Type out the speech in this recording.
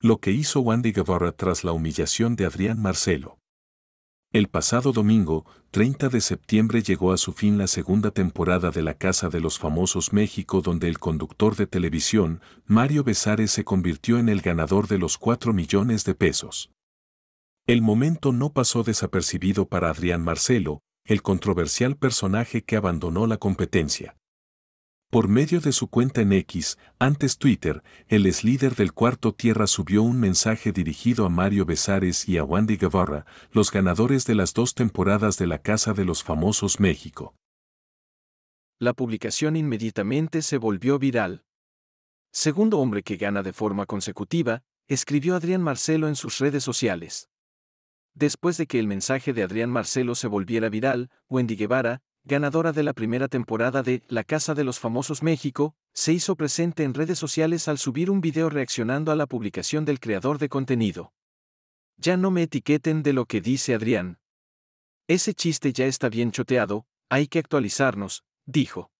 lo que hizo Wandy Guevara tras la humillación de Adrián Marcelo. El pasado domingo, 30 de septiembre, llegó a su fin la segunda temporada de La Casa de los Famosos México, donde el conductor de televisión, Mario Besares, se convirtió en el ganador de los 4 millones de pesos. El momento no pasó desapercibido para Adrián Marcelo, el controversial personaje que abandonó la competencia. Por medio de su cuenta en X, antes Twitter, el ex líder del Cuarto Tierra subió un mensaje dirigido a Mario Besares y a Wendy Guevara, los ganadores de las dos temporadas de La Casa de los Famosos México. La publicación inmediatamente se volvió viral. Segundo hombre que gana de forma consecutiva, escribió Adrián Marcelo en sus redes sociales. Después de que el mensaje de Adrián Marcelo se volviera viral, Wendy Guevara, ganadora de la primera temporada de La Casa de los Famosos México, se hizo presente en redes sociales al subir un video reaccionando a la publicación del creador de contenido. Ya no me etiqueten de lo que dice Adrián. Ese chiste ya está bien choteado, hay que actualizarnos, dijo.